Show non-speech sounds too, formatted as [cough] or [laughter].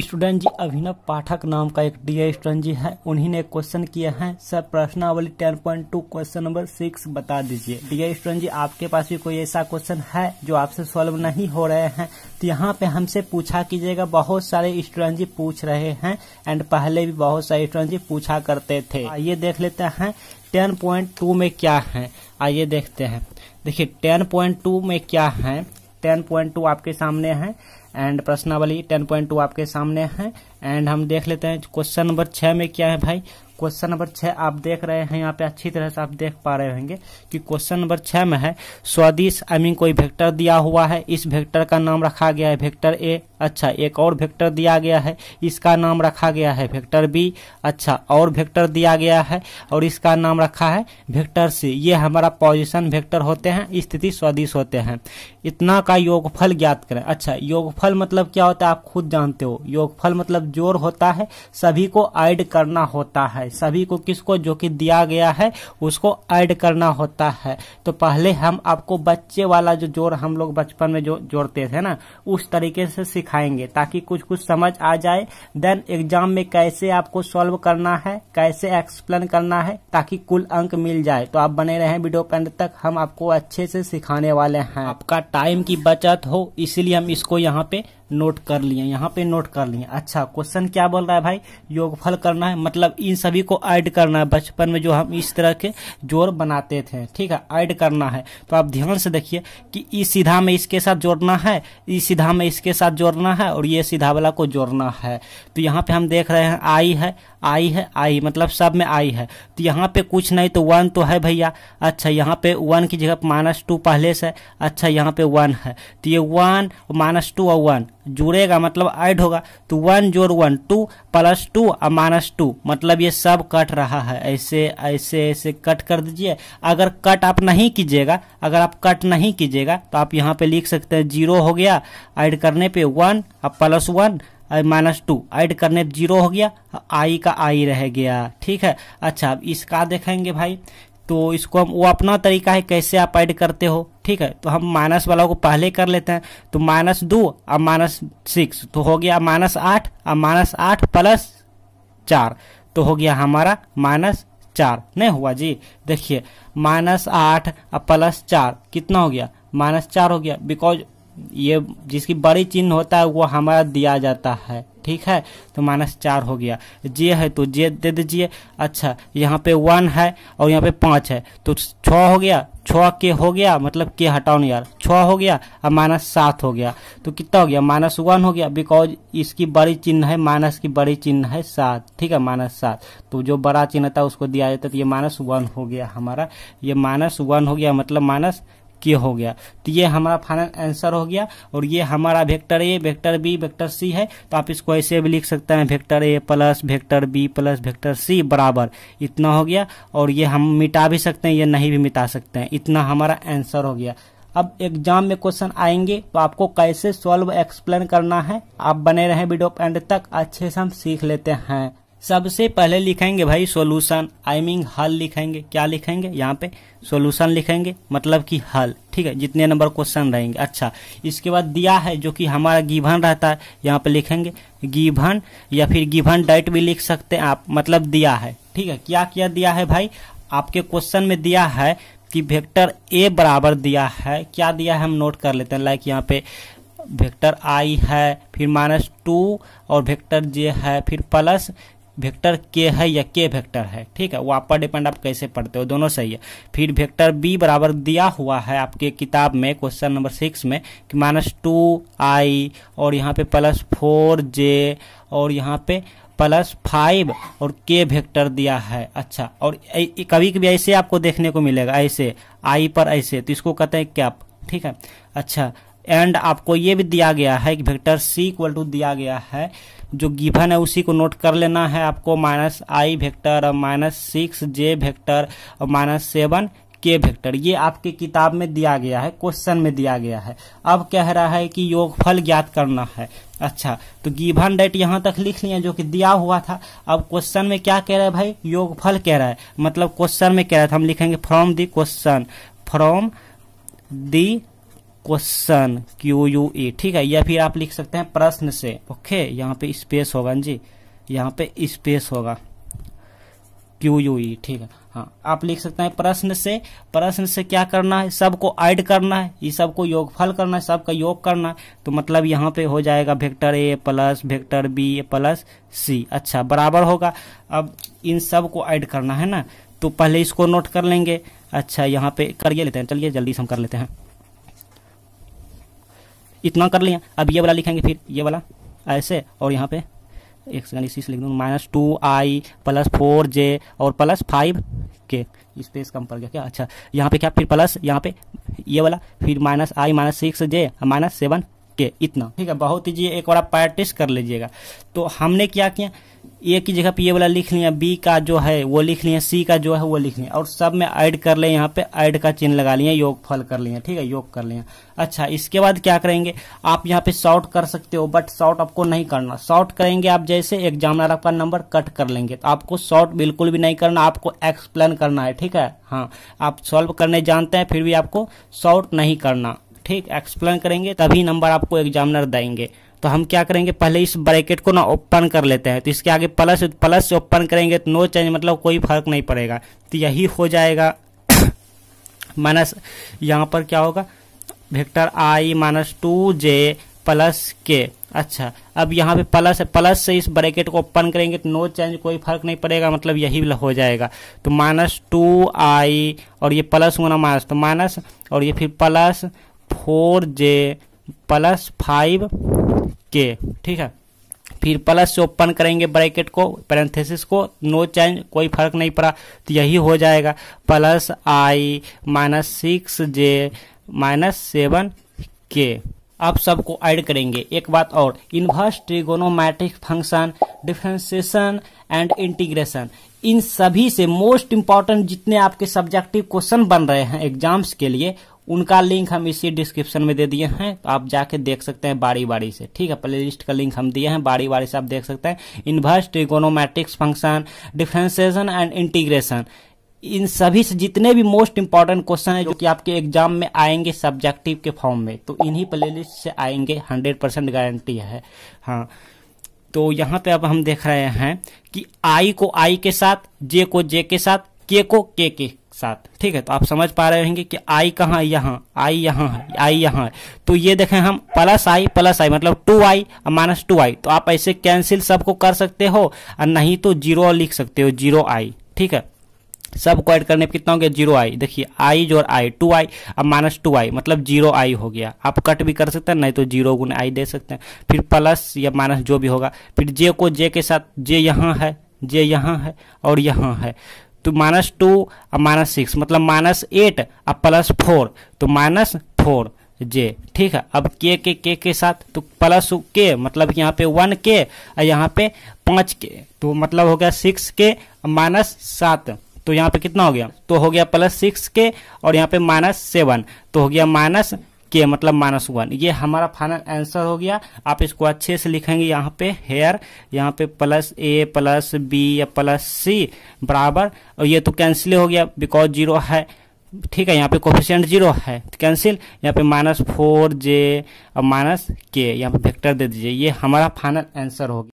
student जी अभिनव पाठक नाम का एक डी स्टूडेंट जी है उन्हीं ने क्वेश्चन किया है सर प्रश्नावली ten point two question number six बता दीजिए डी स्टूडेंट जी आपके पास भी कोई ऐसा क्वेश्चन है जो आपसे सॉल्व नहीं हो रहे हैं तो यहाँ पे हमसे पूछा कीजिएगा बहुत सारे स्टूडेंट जी पूछ रहे हैं एंड पहले भी बहुत सारे स्टूडेंट जी पूछा करते थे आइए देख लेते हैं टेन पॉइंट टू में क्या है आइए देखते हैं देखिए टेन पॉइंट टू में क्या है टेन पॉइंट टू आपके सामने है एंड प्रश्नावली 10.2 आपके सामने है एंड हम देख लेते हैं क्वेश्चन नंबर छः में क्या है भाई क्वेश्चन नंबर छः आप देख रहे हैं यहाँ पे अच्छी तरह से आप देख पा रहे होंगे कि क्वेश्चन नंबर छः में है स्वादिश आई मीन कोई वेक्टर दिया हुआ है इस वेक्टर का नाम रखा गया है वेक्टर ए अच्छा एक और वेक्टर दिया गया है इसका नाम रखा गया है वेक्टर बी अच्छा और वेक्टर दिया गया है और इसका नाम रखा है वेक्टर सी ये हमारा पॉजिशन वेक्टर होते हैं स्थिति स्वादिश होते हैं इतना का योगफल ज्ञात करें अच्छा योगफल मतलब क्या होता है आप खुद जानते हो योगफल मतलब कमजोर होता है सभी को ऐड करना होता है सभी को किसको जो कि दिया गया है उसको ऐड करना होता है तो पहले हम आपको बच्चे वाला जो जोर हम लोग बचपन में जो जोड़ते थे ना उस तरीके से सिखाएंगे ताकि कुछ कुछ समझ आ जाए देन एग्जाम में कैसे आपको सॉल्व करना है कैसे एक्सप्लेन करना है ताकि कुल अंक मिल जाए तो आप बने रहे वीडियो पेंड तक हम आपको अच्छे से सिखाने वाले हैं आपका टाइम की बचत हो इसलिए हम इसको यहाँ पे नोट कर लिए यहाँ पे नोट कर लिए अच्छा क्वेश्चन क्या बोल रहा है भाई योगफल करना है मतलब इन सभी को ऐड करना है बचपन में जो हम इस तरह के जोड़ बनाते थे ठीक है ऐड करना है तो आप ध्यान से देखिए कि इस सीधा में इसके साथ जोड़ना है इस सीधा में इसके साथ जोड़ना है और ये सीधा वाला को जोड़ना है तो यहाँ पे हम देख रहे हैं आई है आई है आई मतलब सब में आई है तो यहाँ पे कुछ नहीं तो वन तो है भैया अच्छा यहाँ पे वन की जगह माइनस टू पहले से अच्छा यहाँ पे वन है तो ये वन माइनस टू और वन जुड़ेगा मतलब ऐड होगा तो वन जोर वन टू प्लस टू और माइनस टू मतलब ये सब कट रहा है ऐसे ऐसे ऐसे कट कर दीजिए अगर कट आप नहीं कीजिएगा अगर आप कट नहीं कीजिएगा तो आप यहाँ पे लिख सकते हैं जीरो हो गया ऐड करने पे वन और plus one minus two add करने जीरो हो गया आई का आई रह गया ठीक है अच्छा अब इसका देखेंगे भाई तो इसको हम वो अपना तरीका है कैसे आप ऐड करते हो ठीक है तो हम माइनस वाला को पहले कर लेते हैं तो माइनस दो और माइनस सिक्स तो हो गया माइनस आठ और माइनस आठ प्लस चार तो हो गया हमारा माइनस चार नहीं हुआ जी देखिए माइनस आठ और प्लस चार कितना हो गया माइनस चार हो गया बिकॉज ये जिसकी बड़ी चिन्ह होता है वो हमारा दिया जाता है ठीक है तो माइनस चार हो गया जे है तो जे दे दीजिए अच्छा यहाँ पे वन है और यहाँ पे पाँच है तो छः हो गया छ के हो गया मतलब के हटाओ नहीं यार छ हो गया और माइनस सात हो गया तो कितना हो गया माइनस वन हो गया बिकॉज इसकी बड़ी चिन्ह है माइनस की बड़ी चिन्ह है सात ठीक है माइनस सात तो जो बड़ा चिन्ह था उसको दिया जाता तो ये माइनस वन हो गया हमारा ये माइनस वन हो गया मतलब माइनस के हो गया तो ये हमारा फाइनल आंसर हो गया और ये हमारा vector A vector B vector C है तो आप इसको ऐसे भी लिख सकते हैं vector A plus vector B plus vector C बराबर इतना हो गया और ये हम मिटा भी सकते हैं या नहीं भी मिटा सकते हैं इतना हमारा आंसर हो गया अब एग्जाम में क्वेश्चन आएंगे तो आपको कैसे सॉल्व एक्सप्लेन करना है आप बने रहें वीडियो एंड तक अच्छे से हम सीख लेते हैं सबसे पहले लिखेंगे भाई सोल्यूशन आई मीन हल लिखेंगे क्या लिखेंगे यहाँ पे सोल्यूशन लिखेंगे मतलब कि हल ठीक है जितने नंबर क्वेश्चन रहेंगे अच्छा इसके बाद दिया है जो कि हमारा गिवन रहता है यहाँ पे लिखेंगे गिवन या फिर गिवन डाइट भी लिख सकते हैं आप मतलब दिया है ठीक है क्या क्या दिया है भाई आपके क्वेश्चन में दिया है कि वेक्टर ए बराबर दिया है क्या दिया है हम नोट कर लेते हैं लाइक यहाँ पे वेक्टर आई है फिर माइनस टू और वेक्टर जे है फिर प्लस वेक्टर के है या के वेक्टर है ठीक है वो आप पर डिपेंड आप कैसे पढ़ते हो दोनों सही है फिर वेक्टर बी बराबर दिया हुआ है आपके किताब में क्वेश्चन नंबर सिक्स में कि माइनस टू आई और यहाँ पे प्लस फोर जे और यहाँ पे प्लस फाइव और के वेक्टर दिया है अच्छा और कभी कभी ऐसे आपको देखने को मिलेगा ऐसे आई पर ऐसे तो इसको कहते हैं कैप ठीक है अच्छा एंड आपको ये भी दिया गया है कि वेक्टर सी इक्वल टू दिया गया है जो गिवन है उसी को नोट कर लेना है आपको minus I vector minus six J vector minus seven K vector ये आपके किताब में दिया गया है क्वेश्चन में दिया गया है अब कह रहा है कि योगफल ज्ञात करना है अच्छा तो गिवन डेट यहाँ तक लिख लिया जो कि दिया हुआ था अब क्वेश्चन में क्या कह रहा है भाई योगफल कह रहा है मतलब क्वेश्चन में कह रहा था तो हम लिखेंगे from the question from the question Q U E ठीक है या फिर आप लिख सकते हैं प्रश्न से ओके यहाँ पे स्पेस होगा जी यहाँ पे स्पेस होगा क्यू यू ई ठीक है हाँ आप लिख सकते हैं प्रश्न से प्रश्न से क्या करना है सबको ऐड करना है ये सबको योगफल करना है सबका योग करना है तो मतलब यहाँ पे हो जाएगा vector A plus vector B plus C अच्छा बराबर होगा अब इन सब को ऐड करना है ना तो पहले इसको नोट कर लेंगे अच्छा यहाँ पे करिए लेते हैं चलिए जल्दी से हम कर लेते हैं इतना कर लिया अब ये वाला लिखेंगे फिर ये वाला ऐसे और यहाँ पे एक सेकंड इसी से लिख दूँ minus two I plus four J और प्लस फाइव के स्पेस कम पड़ गया क्या अच्छा यहाँ पे क्या फिर प्लस यहाँ पे ये वाला फिर minus I minus six J minus seven K इतना ठीक है बहुत ही जी एक बार प्रैक्टिस कर लीजिएगा तो हमने क्या किया ए की जगह पे ये वाला लिख लिया बी का जो है वो लिख लिया सी का जो है वो लिख लिया और सब में ऐड कर ले यहाँ पे ऐड का चिन्ह लगा लिया योग फल कर लिया ठीक है योग कर लिया अच्छा इसके बाद क्या करेंगे आप यहाँ पे शॉर्ट कर सकते हो बट शॉर्ट आपको नहीं करना शॉर्ट करेंगे आप जैसे एग्जामिनर आपका नंबर कट कर लेंगे तो आपको शॉर्ट बिल्कुल भी नहीं करना आपको एक्सप्लेन करना है ठीक है हाँ आप सॉल्व करने जानते हैं फिर भी आपको शॉर्ट नहीं करना ठीक एक्सप्लेन करेंगे तभी नंबर आपको एग्जामिनर देंगे तो हम क्या करेंगे पहले इस ब्रैकेट को ना ओपन कर लेते हैं तो इसके आगे प्लस प्लस से ओपन करेंगे तो नो चेंज मतलब कोई फर्क नहीं पड़ेगा तो यही हो जाएगा [coughs] माइनस यहाँ पर क्या होगा vector I minus two J plus K अच्छा अब यहाँ पे प्लस है प्लस से इस ब्रैकेट को ओपन करेंगे तो नो चेंज कोई फर्क नहीं पड़ेगा मतलब यही हो जाएगा तो माइनस टू आई और ये प्लस होना माइनस तो माइनस और ये फिर plus four J plus five K ठीक है फिर प्लस से ओपन करेंगे ब्रैकेट को पैरेंथेसिस को नो चेंज कोई फर्क नहीं पड़ा तो यही हो जाएगा plus I minus six J minus seven K अब सबको ऐड करेंगे एक बात और inverse trigonometric function differentiation and integration इन सभी से मोस्ट इंपॉर्टेंट जितने आपके सब्जेक्टिव क्वेश्चन बन रहे हैं एग्जाम्स के लिए उनका लिंक हम इसी डिस्क्रिप्शन में दे दिए हैं तो आप जाके देख सकते हैं बारी बारी से ठीक है प्लेलिस्ट का लिंक हम दिए हैं बारी बारी से आप देख सकते हैं inverse trigonometrics function differentiation and integration इन सभी से जितने भी मोस्ट इंपॉर्टेंट क्वेश्चन है जो कि आपके एग्जाम में आएंगे सब्जेक्टिव के फॉर्म में तो इन्हीं प्ले से आएंगे हंड्रेड परसेंट गारंटी है हाँ तो यहाँ पे अब हम देख रहे हैं कि आई को आई के साथ जे को जे के साथ के को के के सात ठीक है तो आप समझ पा रहे होंगे कि आई कहाँ है यहाँ आई यहाँ है आई यहाँ है तो ये देखें हम प्लस आई प्लस आई मतलब टू आई और माइनस टू आई तो आप ऐसे कैंसिल सबको कर सकते हो और नहीं तो जीरो लिख सकते हो जीरो आई ठीक है सबको ऐड करने पर कितना हो गया जीरो आई देखिए आई जो आई टू आई अब माइनस टू आई मतलब जीरो आई हो गया आप कट भी कर सकते हैं नहीं तो जीरो गुना आई दे सकते हैं फिर प्लस या माइनस जो भी होगा फिर जे को जे के साथ जे यहाँ है जे यहाँ है और यहाँ है तो माइनस टू और माइनस सिक्स मतलब माइनस एट और प्लस फोर तो माइनस फोर जे ठीक है अब के के के के साथ तो प्लस के मतलब यहाँ पे वन के और यहाँ पे पाँच के तो मतलब हो गया सिक्स के माइनस सात तो यहाँ पे कितना हो गया तो हो गया प्लस सिक्स के और यहाँ पे माइनस सेवन तो हो गया माइनस के मतलब माइनस वन ये हमारा फाइनल आंसर हो गया आप इसको अच्छे से लिखेंगे यहाँ पे हेयर यहाँ पे प्लस ए प्लस बी या प्लस सी बराबर और ये तो कैंसिल हो गया बिकॉज जीरो है ठीक है यहाँ पे कोफिशियंट जीरो है कैंसिल यहाँ पे माइनस फोर जे और माइनस के यहाँ पे वेक्टर दे दीजिए ये हमारा फाइनल आंसर हो गया